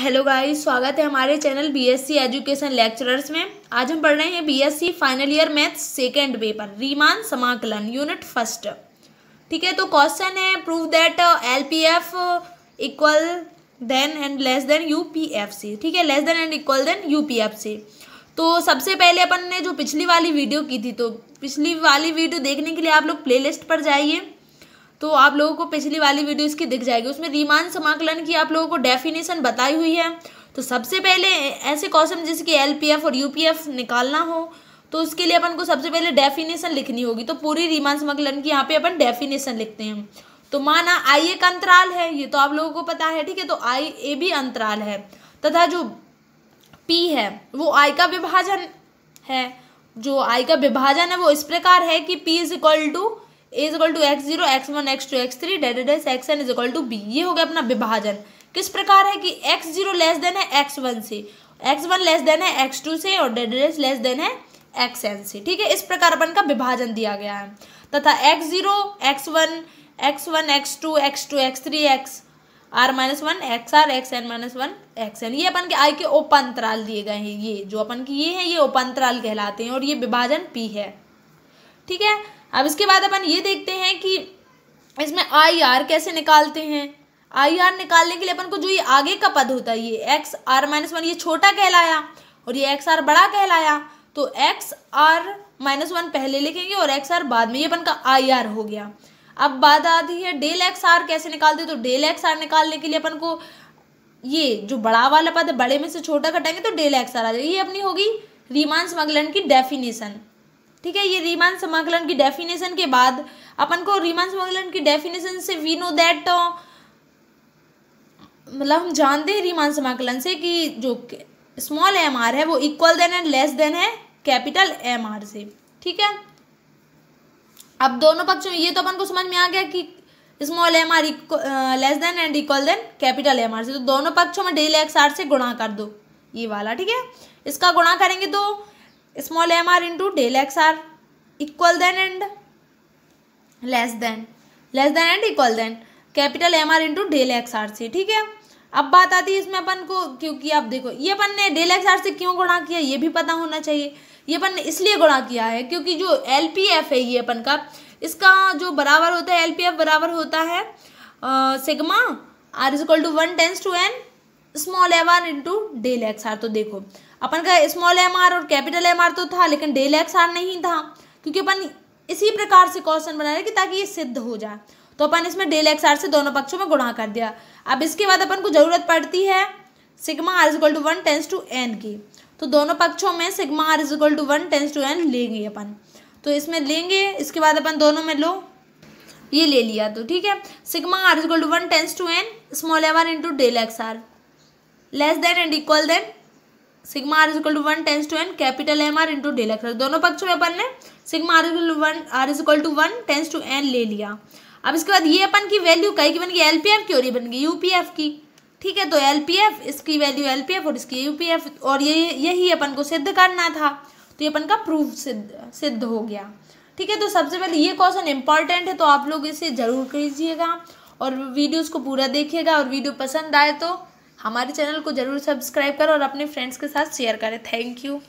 hello guys स्वागत है हमारे चैनल बीएससी एजुकेशन लेक्चरर्स में आज हम पढ़ रहे हैं BSc final year maths second paper Riemann समाकलन यूनिट फर्स्ट ठीक है तो क्वेश्चन है prove that LPF equal than and less than UPFC ठीक है less than and equal than UPFC तो सबसे पहले अपन ने जो पिछली वाली वीडियो की थी तो पिछली वाली वीडियो देखने के लिए आप लोग प्ले पर जाइए तो आप लोगों को पिछली वाली वीडियो इसकी दिख जाएगी उसमें रीमान समाकलन की आप लोगों को डेफिनेशन बताई हुई है तो सबसे पहले ऐसे कॉसम जिसकी एल और यू निकालना हो तो उसके लिए अपन को सबसे पहले डेफिनेशन लिखनी होगी तो पूरी रीमान समाकलन की यहाँ पे अपन डेफिनेशन लिखते हैं तो माना आई एक अंतराल है ये तो आप लोगों को पता है ठीक है तो आई ए भी अंतराल है तथा जो पी है वो आई का विभाजन है जो आई का विभाजन है वो इस प्रकार है कि P is equal to a equal to x zero x one x two x three डेड x n is equal to b ये हो गया अपना विभाजन किस प्रकार है कि एक्स जीरो लेस देन है एक्स वन से एक्स वन लेस देन है एक्स टू से और डेड एस लेस देन है एक्स एन से ठीक है इस प्रकार अपन का विभाजन दिया गया है तथा x zero x one x one x two x two x three x r minus one x r x n minus one x n ये अपन के आई के ओपांतराल दिए गए हैं ये जो अपन की ये है ये ओपांतराल कहलाते हैं और ये विभाजन पी है ठीक है अब इसके बाद अपन ये देखते हैं कि इसमें आई आर कैसे निकालते हैं आई आर निकालने के लिए अपन को जो ये आगे का पद होता है ये एक्स आर माइनस वन ये छोटा कहलाया और ये एक्स आर बड़ा कहलाया तो एक्स आर माइनस वन पहले लिखेंगे और एक्स आर बाद में ये अपन का आई आर हो गया अब बात आती है डेल एक्स आर कैसे निकालते तो डेल एक्स आर निकालने के लिए अपन को ये जो बड़ा वाला पद बड़े में से छोटा कटेंगे तो डेल एक्स आर आ जाएगा ये अपनी होगी रीमान स्मगलन की डेफिनेशन ठीक है ये रीमान समाकलन की डेफिनेशन के बाद अपन को रीमान समाकलन की डेफिनेशन से वी नो दैट मतलब हम जानते हैं रीमान समाकलन से कि जो स्मॉल एम आर है वो equal than and less than है कैपिटल एम आर से ठीक है अब दोनों पक्षों ये तो अपन को समझ में आ गया कि small m r less than and equal than capital M r से तो दोनों पक्षों में डेल एक्स आर से गुणा कर दो ये वाला ठीक है इसका गुणा करेंगे तो small m r into del x r equal than and less than less than and equal than capital M r into del x r c ठीक है अब बात आती है इसमें अपन को क्योंकि आप देखो ये अपन ने डेल एक्स आर से क्यों गुणा किया ये भी पता होना चाहिए ये अपन ने इसलिए गुणा किया है क्योंकि जो एल पी एफ है ये अपन का इसका जो बराबर होता है एल पी एफ बराबर होता है sigma r is equal to one tens to n small m r into del x r तो देखो अपन का स्मॉल एम आर और कैपिटल एम आर तो था लेकिन डेल एक्स आर नहीं था क्योंकि अपन इसी प्रकार से क्वेश्चन बना रहे कि ताकि ये सिद्ध हो जाए तो अपन इसमें डेल एक्स आर से दोनों पक्षों में गुणा कर दिया अब इसके बाद अपन को जरूरत पड़ती है sigma r is equal to one tens to n की तो दोनों पक्षों में sigma r is equal to one tens to n लेंगे अपन तो इसमें लेंगे इसके बाद अपन दोनों में लो ये ले लिया तो ठीक है sigma r is equal to one tens to n small m r into del x r less than and equal than sigma r is equal to one tens to n capital M r into D दोनों पक्षों में अपन ने sigma r is equal one r equal to one tens to n ले लिया अब इसके बाद ये अपन की वैल्यू कही की बन गई एल पी एफ की और ये बन गई यू पी एफ की ठीक है तो एल पी एफ इसकी वैल्यू एल पी एफ और इसकी यू पी एफ और ये यही अपन को सिद्ध करना था तो ये अपन का प्रूफ सिद्ध सिद्ध हो गया ठीक है तो सबसे पहले ये क्वेश्चन इंपॉर्टेंट है तो आप लोग इसे जरूर कीजिएगा और वीडियोज़ को पूरा देखिएगा और वीडियो पसंद आए तो हमारे चैनल को ज़रूर सब्सक्राइब करें और अपने फ्रेंड्स के साथ शेयर करें थैंक यू